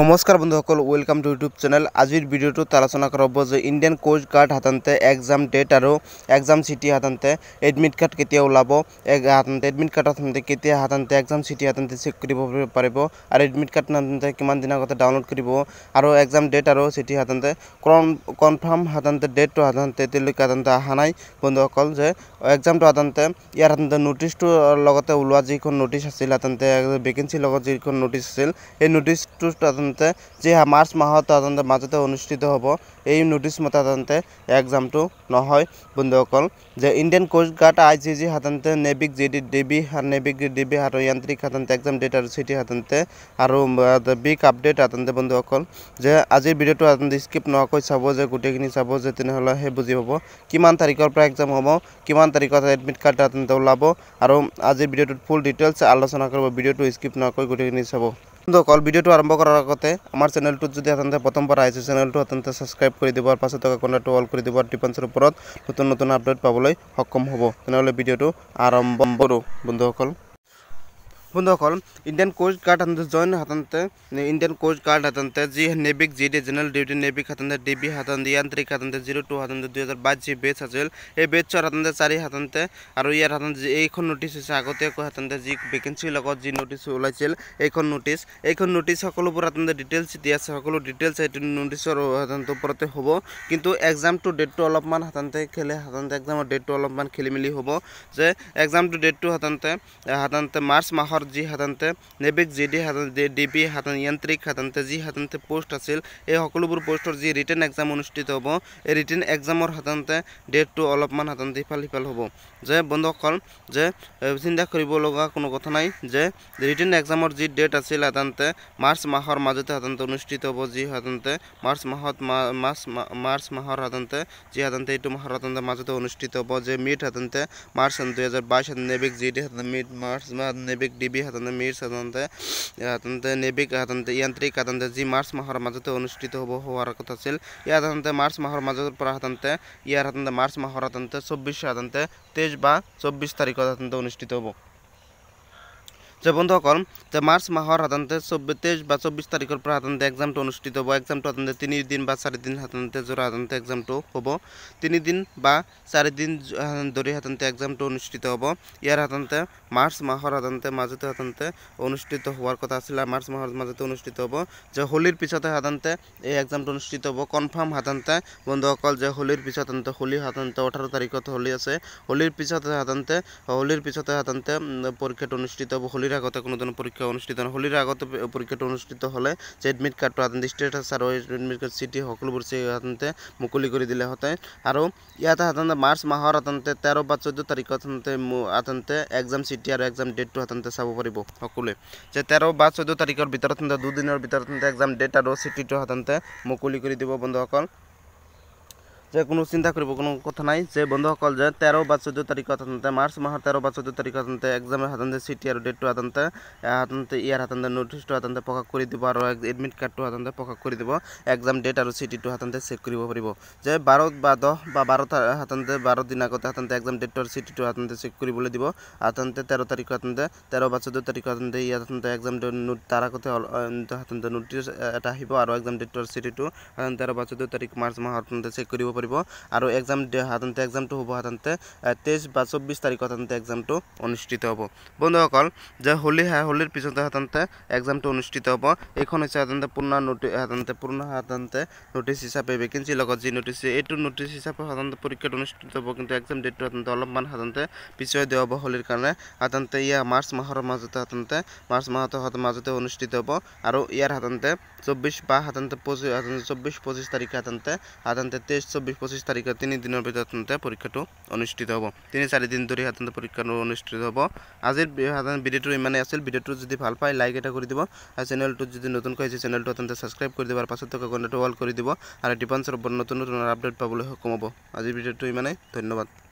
নমস্কাৰ বন্ধুসকল welcome to YouTube channel আজিৰ ভিডিঅ'টোত আলোচনা কৰা হ'ব যে ইণ্ডিয়ান কোষ্ট গাৰ্ড সাধাৰণতে এক্সাম ডেট আৰু এক্সাম চিটি সাধাৰণতে এডমিট কাৰ্ড কেতিয়া ওলাব সাধাৰণতে এডমিট কাৰ্ড সাধাৰণতে কেতিয়া সাধাৰণতে এক্সাম চিটি সাধাৰণতে চেক কৰিব পাৰিব আৰু এডমিট কাৰ্ড সাধাৰণতে কিমান দিনৰ আগতে ডাউনলোড কৰিব আৰু এক্সাম ডেট আৰু চিটি সাধাৰণতে কন কনফাৰ্ম সাধাৰণতে ডেটটো সাধাৰণতে এতিয়ালৈকে সাধাৰণতে অহা নাই বন্ধুসকল যে এক্সামটো সাধাৰণতে ইয়াৰ সাধাৰণতে নটিচটোৰ লগতে ওলোৱা যিখন নটিচ আছিল সাধাৰণতে ভেকেঞ্চিৰ লগত যিখন নটিচ আছিল সেই নটিচটো তদন্তে যে মাৰ্চ মাহত তদন্তের মাজতে অনুষ্ঠিত হ'ব এই নোটিছ মতাদন্তে এক্সামটো নহয় বন্ধুসকল যে Indian coast guard I G G সাধাৰণতে নেভিক জি ডি ডিবি আর নেভিক ডি বি আৰু যান্ত্ৰিক সাধাৰণতে এক্সাম ডেট আর চিটি সাধাৰণতে আৰু বিগ আপডেট সাধাৰণতে বন্ধুসকল যে আজির ভিডিঅ'টো সাধারণত স্কিপ নোহোৱাকৈ চাব যে গোটেইখিনি চাব যে তেনেহ'লেহে বুজি হব কিমান তাৰিখৰ পৰা এক্সাম হ'ব কিমান তাৰিখত এডমিট কাৰ্ড সাধারণত ওলাব আৰু আজির ভিডিঅ'টোত ফুল ডিটেইলছ আলোচনা কৰিব ভিডিঅ'টো স্কিপ নোহোৱাকৈ গোটেইখিনি চাব বন্ধুসকল ভিডিঅ'টো আৰম্ভ কৰাৰ আগতে আমাৰ চেনেলটোত যদি আচলতে প্ৰথমবাৰ আহিছে চেনেলটো আচলতে ছাবস্ক্ৰাইব কৰি দিব আৰু পাছত কণ্টেক্টটো অল কৰি দিব আৰু ডিফেন্সৰ ওপৰত নতুন নতুন আপডেট পাবলৈ সক্ষম হ'ব তেনেহ'লে ভিডিঅ'টো আৰম্ভ কৰোঁ বন্ধুসকল বন্ধুসকল ইণ্ডিয়ান কোষ্ট গাৰ্ড সাধাৰণতে জইন সাধাৰণতে ইণ্ডিয়ান কোষ্ট গাৰ্ড সাধাৰণতে যি নেভিক যি জেনেৰেল ডিউটি নেভিক সাধাৰণতে ডি বি সাধাৰণতে ইয়ান্ত্ৰিক সাধাৰণতে জিৰ' টু সাধাৰণতে দুই হাজাৰ বাইছ যি বেটছ আছিল এই বেচৰ সাধাৰণতে চাৰি সাধাৰণতে আৰু ইয়াৰ সাধাৰণতে এইখন নটিচ হৈছে আগতীয়াকৈ সাধাৰণতে যি ভেকেঞ্চিৰ লগত যি নটিচ ওলাইছিল এইখন নটিচ এইখন নটিচ সকলোবোৰ সাধাৰণতে ডিটেইলছ দিয়া আছে সকলো ডিটেইলছ এইটো নটিচৰ সাধাৰণতে ওপৰতে হ'ব কিন্তু এক্সামটো ডেটটো অলপমান সাধাৰণতে খেলে সাধাৰণতে এক্সামৰ ডেটটো অলপমান খেলি মেলি হ'ব যে এক্সামটো ডেটটো সাধাৰণতে সাধাৰণতে মাৰ্চ মাহৰ और जी হাতান্তে নেবিক জি ডি হাতান্তে ডিবি হাতান ইয়ান্ত্রিক হাতান্তে যি হাতান্তে পোষ্ট আছিল এই সকলোবোৰ পোষ্টৰ যি ৰিটেৰ্ণ এক্সাম অনুষ্ঠিত হ'ব এই ৰিটেৰ্ণ এক্সামৰ সাধাৰণতে ডেটটো অলপমান সাধাৰণতে ইফাল সিফাল হ'ব যে বন্ধুসকল যে চিন্তা কৰিব কোনো কথা নাই যে ৰিটেৰ্ণ এক্সামৰ যি ডেট আছিল সাধাৰণতে মাৰ্চ মাহৰ মাজতে সাধাৰণতে অনুষ্ঠিত হ'ব যি সাধাৰণতে মাৰ্চ মাহত মাৰ্চ মাৰ্চ মাহৰ সাধাৰণতে যি সাধাৰণতে এইটো মাহৰ সাধাৰণতে মাজতে অনুষ্ঠিত হ'ব যে মিড সাধাৰণতে মাৰ্চ দুহেজাৰ বাইছ Navik G D mid March Navik D টিভি সাধাৰণতে মিৰ সাধাৰণতে সাধাৰণতে নেবিক সাধাৰণতে ইয়ান্ত্ৰিক সাধাৰণতে যি মাৰ্চ মাহৰ মাজতে অনুষ্ঠিত হ'ব হোৱাৰ কথা আছিল ইয়াৰ সাধাৰণতে মাৰ্চ মাহৰ মাজৰ পৰা সাধাৰণতে ইয়াৰ সাধাৰণতে মাৰ্চ মাহৰ সাধাৰণতে চৌব্বিছ সাধাৰণতে তেইছ বা চৌব্বিছ তাৰিখত সাধাৰণতে অনুষ্ঠিত হ'ব যে বন্ধুসকল যে মাৰ্চ মাহৰ সাধাৰণতে চব্বিশ তেইছ বা চৌব্বিছ তাৰিখৰ পৰা সাধাৰণতে এক্সামটো অনুষ্ঠিত হ'ব এক্সামটো সাধাৰণতে তিনিদিন বা চাৰিদিন সাধাৰণতে যোৰা সাধাৰণতে এক্সামটো হ'ব তিনিদিন বা চাৰিদিন ধৰি সাধাৰণতে এক্সামটো অনুষ্ঠিত হ'ব ইয়াৰ সাধাৰণতে মাৰ্চ মাহৰ সাধাৰণতে মাজতে সাধাৰণতে অনুষ্ঠিত হোৱাৰ কথা আছিলে মাৰ্চ মাহর মাজতে অনুষ্ঠিত হ'ব যে হোলীৰ পিছতে সাধাৰণতে এই এক্সামটো অনুষ্ঠিত হ'ব কনফাৰ্ম সাধাৰণতে বন্ধুসকল যে হোলীৰ পিছত সাধাৰণতে হোলী সাধাৰণতে ওঠৰ তাৰিখত হোলি আছে হোলীৰ পিছতে সাধাৰণতে হোলীৰ পিছতে সাধাৰণতে পৰীক্ষাটো অনুষ্ঠিত হ'ব হোলীৰ হলির আগতে কোনো ধরনের পরীক্ষা অনুষ্ঠিত না হলির আগতে পরীক্ষাটা অনুষ্ঠিত হলে যে এডমিট কার্ডটা আদান স্টেটাস আর ওই এডমিট কার্ড সিটি সকলবর সেই আদানতে মুকলি করে দিলে হতে আর ইয়াতে আদানতে মার্চ মাহর আদানতে তেরো বা চোদ্দ তারিখ আদানতে আদানতে এক্সাম সিটি আর এক্সাম ডেটটু আদানতে চাব পারিব সকলে যে তেরো বা চোদ্দ তারিখের ভিতর দুদিনের ভিতর এক্সাম ডেট আর সিটিটা আদানতে মুকলি করে দিব বন্ধু যে কোনো চিন্তা কৰিব কোনো কথা নাই যে বন্ধুসকল যে তেৰ বা চোদ্দ তারিখ সাধাৰণতে মাৰ্চ মাহৰ তেৰ বা চৈধ্য তাৰিখত সাধাৰণতে এক্সামে সাধাৰণতে চিটি আৰু ডেটটো সাধাৰণতে সাধাৰণতে ইয়াৰ সাধাৰণতে নটিচটো সাধাৰণতে প্রকাশ কৰি দিব আৰু এডমিট কাৰ্ডটো সাধাৰণতে প্রকাশ কৰি দিব এক্সাম ডেট আৰু চিটিটো সাধাৰণতে চেক কৰিব পাৰিব যে বারো বা দহ বা বাৰ সাধাৰণতে বাৰ দিন আগতে সাধাৰণতে এক্সাম ডেটটো আৰু চিটিটো সাধাৰণতে চেক কৰিবলৈ দিব সাধাৰণতে তেৰ তারিখ সাধাৰণতে তেৰ বা চোদ্দ তারিখ সাধাৰণতে ইয়াত সাধাৰণতে এক্সাম ডেট তাৰ আগতে সাধাৰণতে নটিচ এটা আহিব আৰু এক্সাম ডেটটো আৰু চিটিটো সাধাৰণতে তেৰ বা চোদ্দ তাৰিখ মাৰ্চ মাহত সাধাৰণতে চেক কৰিব পাৰিব করব আর এক্সাম সাধাৰণতে এক্সামটো হ'ব সাধাৰণতে তেইছ বা চব্বিশ তাৰিখত সাধাৰণতে এক্সামটো অনুষ্ঠিত হ'ব বন্ধু সকল যে হোলী হোলীৰ পিছতে সাধাৰণতে এক্সামটো অনুষ্ঠিত হ'ব এইখন হৈছে সাধাৰণতে পূর্ণ নোটি সাধাৰণতে পূর্ণ সাধাৰণতে নটিচ হিচাপে ভেকেঞ্চিৰ লগত যি নটিচ এইটো নটিচ হিচাপে সাধাৰণতে পৰীক্ষাটো অনুষ্ঠিত হ'ব কিন্তু এক্সাম ডেটটো সাধারণত অলপমান সাধাৰণতে পিছুৱাই দিয়া হ'ব হোলীৰ কাৰণে সাধাৰণতে ইয়া মাৰ্চ মাহৰ মাজতে সাধাৰণতে মাৰ্চ মাহত মাজতে অনুষ্ঠিত হ'ব আৰু ইয়াৰ সাধাৰণতে চৌব্বিছ বা সাধাৰণতে পঁচিছ সাধাৰণতে চৌব্বিছ পঁচিছ তাৰিখে সাধাৰণতে সাধাৰণতে তেইছ চৌব্বিছ চব্বিশ পঁচিশ তারিখে তিন দিনের ভিতরে পরীক্ষাটো অনুষ্ঠিত হ'ব তিনি চাৰিদিন ধৰি সাধাৰণতে পৰীক্ষাটো অনুষ্ঠিত হ'ব আজিৰ সাধাৰণ ইমানে ইমানেই আছিল যদি ভাল পায় লাইক এটা কৰি দিব আৰু চেনেলটোত যদি নতুনকৈ হয়েছে চেনেলটো সাধাৰণতে ছাবস্ক্ৰাইব কৰি দিব আৰু পাছত থকা ঘণ্টাটো অল কৰি দিব আৰু উপর নতুন নতুন আপডেট পাবলৈ সক্ষম হ'ব আজিৰ ভিডিঅ'টো ইমানে ধন্যবাদ